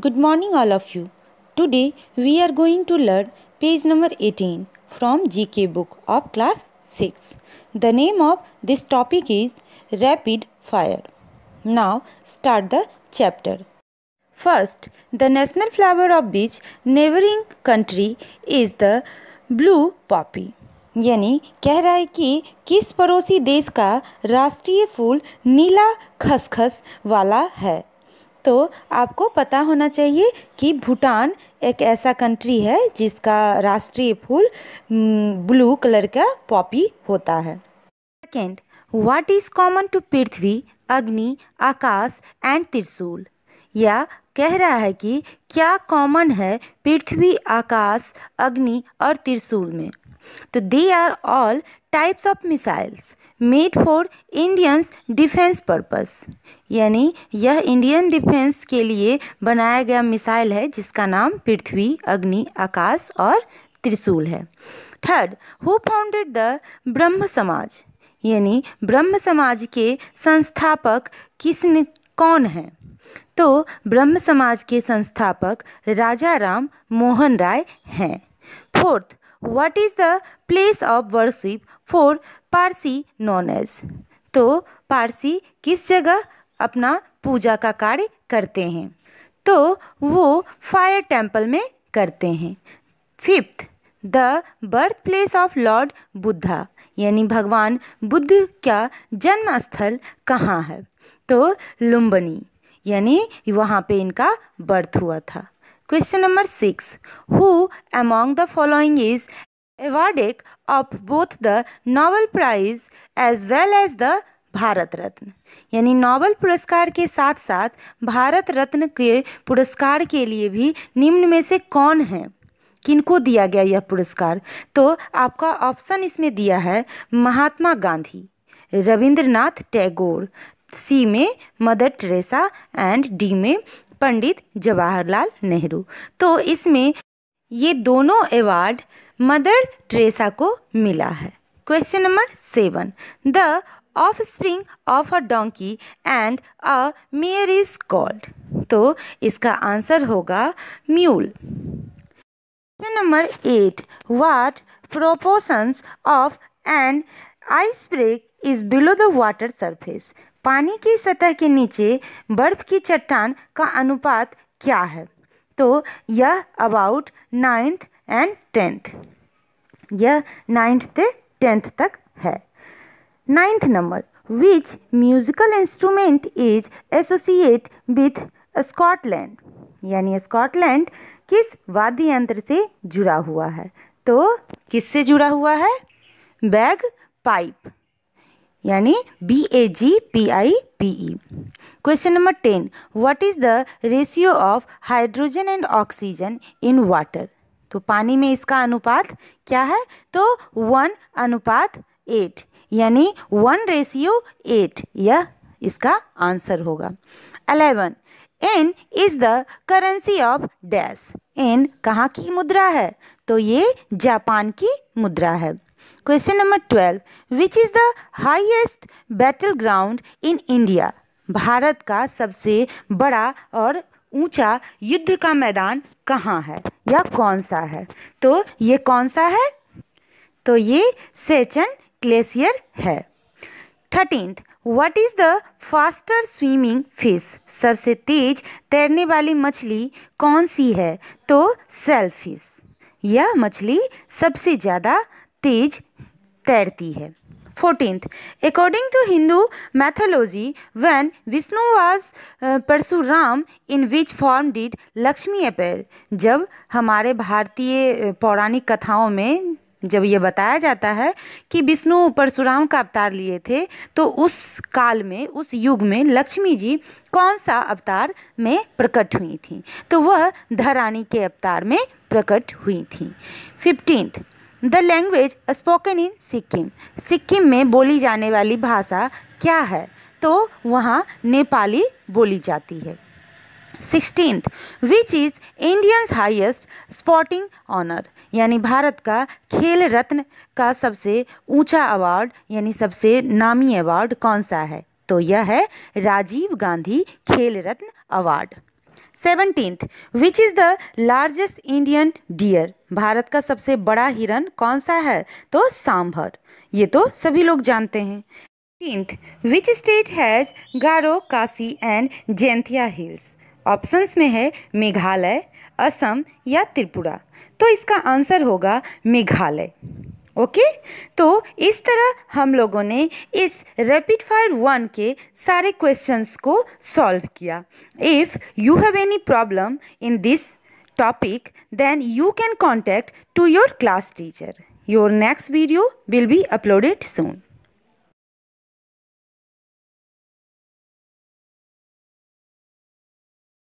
Good morning, all of you. Today we are going to learn page number 18 from GK book of class 6. The name of this topic is Rapid Fire. Now start the chapter. First, the national flower of which neighboring country is the blue poppy. यानी कह रहा है कि किस पड़ोसी देश का राष्ट्रीय फूल नीला खसखस वाला है तो आपको पता होना चाहिए कि भूटान एक ऐसा कंट्री है जिसका राष्ट्रीय फूल ब्लू हम्म, कलर का पॉपी होता है second what is common to Prithvi Agni Akash and त्रिशूल या कह रहा है कि क्या कॉमन है पृथ्वी आकाश अग्नि और त्रिशूल में तो they are all types of missiles made for Indians defence purpose यानी यह इंडियन डिफेंस के लिए बनाया गया मिसाइल है जिसका नाम पृथ्वी अग्नि आकाश और त्रिशूल है थर्ड हु फाउंडेड द ब्रह्म समाज यानी ब्रह्म समाज के संस्थापक किसने कौन हैं तो ब्रह्म समाज के संस्थापक राजा राम मोहन राय हैं fourth what is the place of worship for Parsi known as तो पारसी किस जगह अपना पूजा का कार्य करते हैं तो वो फायर टेम्पल में करते हैं fifth the birth place of lord Buddha यानी भगवान बुद्ध का जन्म स्थल कहाँ है तो लुम्बनी यानी वहाँ पे इनका बर्थ हुआ था Question number 6. Who among the following is awarded of both the Nobel Prize as well as the Bharat रत्न यानी नोबल पुरस्कार के साथ साथ भारत रत्न के पुरस्कार के लिए भी निम्न में से कौन है किनको दिया गया यह पुरस्कार तो आपका ऑप्शन इसमें दिया है महात्मा गांधी रविंद्रनाथ टैगोर सी में मदर टेरेसा एंड डी में पंडित जवाहरलाल नेहरू तो इसमें ये दोनों अवार्ड मदर ट्रेसा को मिला है question number seven the offspring of a donkey and a mare is called तो इसका आंसर होगा mule question number eight what proportions of an iceberg is below the water surface पानी की सतह के नीचे बर्फ की चट्टान का अनुपात क्या है तो यह अबाउट नाइन्थ एंड टेंथ यह नाइन्थ से टेंथ तक है ninth number which musical instrument is associate with Scotland यानी स्कॉटलैंड किस वाद्य यंत्र से जुड़ा हुआ है तो किससे जुड़ा हुआ है बैग पाइप यानी B A G P I P E question number ten what is the ratio of hydrogen and oxygen in water तो पानी में इसका अनुपात क्या है तो वन अनुपात एट यानी वन रेशियो एट यह इसका आंसर होगा eleven yen is the currency of dash yen कहाँ की मुद्रा है तो ये जापान की मुद्रा है number twelve which is the highest battleground in India Bharat का सबसे बड़ा और ऊंचा युद्ध का मैदान कहाँ है या कौन सा है तो ये कौन सा है तो ये सेचन ग्लेशियर है thirteenth what is the faster swimming fish सबसे तेज तैरने वाली मछली कौन सी है तो सेल्फिश यह मछली सबसे ज़्यादा तेज तैरती है fourteenth according to Hindu mythology when Vishnu was Parashuram in which form did Lakshmi appear जब हमारे भारतीय uh, पौराणिक कथाओं में जब ये बताया जाता है कि विष्णु परशुराम का अवतार लिए थे तो उस काल में उस युग में लक्ष्मी जी कौन सा अवतार में प्रकट हुई थी तो वह धरानी के अवतार में प्रकट हुई थी fifteenth the language spoken in Sikkim Sikkim में बोली जाने वाली भाषा क्या है तो वहाँ नेपाली बोली जाती है sixteen which is Indians highest sporting honour यानी भारत का खेल रत्न का सबसे ऊंचा अवार्ड यानी सबसे नामी अवार्ड कौन सा है तो यह है Rajiv Gandhi Khel Ratna award seventeenth which is the largest Indian deer Bharat का सबसे बड़ा हिरन कौन सा है तो सांभर ये तो सभी लोग जानते हैं eighteenth which state has Garo Khasi and Jaintia hills options में है मेघालय असम या त्रिपुरा तो इसका आंसर होगा मेघालय ओके तो इस तरह हम लोगों ने इस रैपिड फायर वन के सारे क्वेश्चंस को सॉल्व किया if you have any problem in this topic then you can contact to your class teacher your next video will be uploaded soon